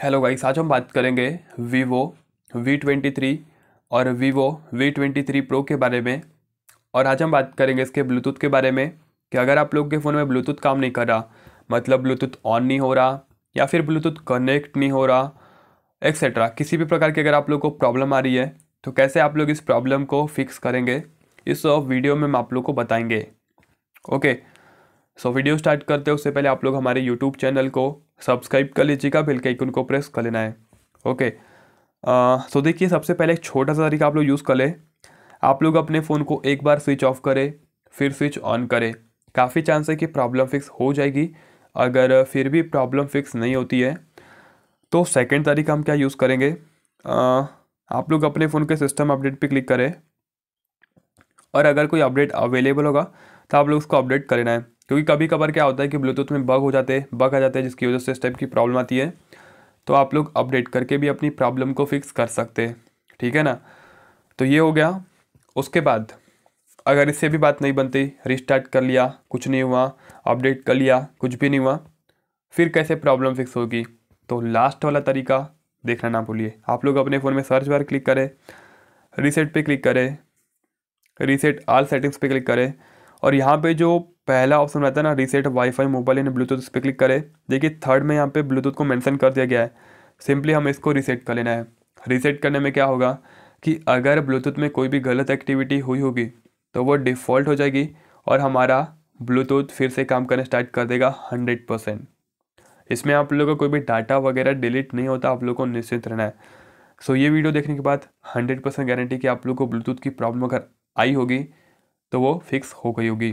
hello guys आज हम बात करेंगे वीवो वी ट्वेंटी थ्री और Vivo V twenty three pro के बारे में और आज हम बात करेंगे इसके ब्लूटूथ के बारे में कि अगर आप लोग के फ़ोन में ब्लूटूथ काम नहीं कर रहा मतलब ब्लूटूथ ऑन नहीं हो रहा या फिर ब्लूटूथ कनेक्ट नहीं हो रहा एक्सेट्रा किसी भी प्रकार की अगर आप लोग को प्रॉब्लम आ रही है तो कैसे आप लोग इस प्रॉब्लम को फिक्स करेंगे इस वीडियो में हम आप लोग को बताएंगे ओके सो वीडियो स्टार्ट करते हैं उससे पहले आप लोग हमारे यूट्यूब चैनल को सब्सक्राइब कर लीजिएगा बिल के आइकन को प्रेस कर लेना है ओके तो देखिए सबसे पहले एक छोटा सा तरीका आप लोग यूज़ कर ले आप लोग अपने फ़ोन को एक बार स्विच ऑफ करें फिर स्विच ऑन करें काफ़ी चांस है कि प्रॉब्लम फिक्स हो जाएगी अगर फिर भी प्रॉब्लम फिक्स नहीं होती है तो सेकेंड तरीका हम क्या यूज़ करेंगे आ, आप लोग अपने फ़ोन के सिस्टम अपडेट पर क्लिक करें और अगर कोई अपडेट अवेलेबल होगा तो आप लोग उसको अपडेट कर लेना है क्योंकि कभी कभार क्या होता है कि ब्लूटूथ में बग हो जाते हैं बग आ जाते हैं जिसकी वजह से इस टाइप की प्रॉब्लम आती है तो आप लोग अपडेट करके भी अपनी प्रॉब्लम को फिक्स कर सकते हैं ठीक है ना तो ये हो गया उसके बाद अगर इससे भी बात नहीं बनती रिस्टार्ट कर लिया कुछ नहीं हुआ अपडेट कर लिया कुछ भी नहीं हुआ फिर कैसे प्रॉब्लम फिक्स होगी तो लास्ट वाला तरीका देखना ना भूलिए आप लोग अपने फ़ोन में सर्च बार क्लिक करें रीसेट पे क्लिक करें रीसेट आल सेटिंग्स पे क्लिक करें और यहाँ पे जो पहला ऑप्शन रहता है ना रीसेट वाईफाई मोबाइल इन ब्लूटूथ उस पर क्लिक करें देखिए थर्ड में यहाँ पे ब्लूटूथ को मेंशन कर दिया गया है सिंपली हमें इसको रीसेट कर लेना है रीसेट करने में क्या होगा कि अगर ब्लूटूथ में कोई भी गलत एक्टिविटी हुई होगी तो वो डिफ़ॉल्ट हो जाएगी और हमारा ब्लूटूथ फिर से काम करना स्टार्ट कर देगा हंड्रेड परसेंट इसमें आप लोगों का कोई भी डाटा वगैरह डिलीट नहीं होता आप लोग को निश्चित रहना है सो ये वीडियो देखने के बाद हंड्रेड परसेंट गारंटी कि आप लोग को ब्लूटूथ की प्रॉब्लम अगर आई होगी तो वो फिक्स हो गई होगी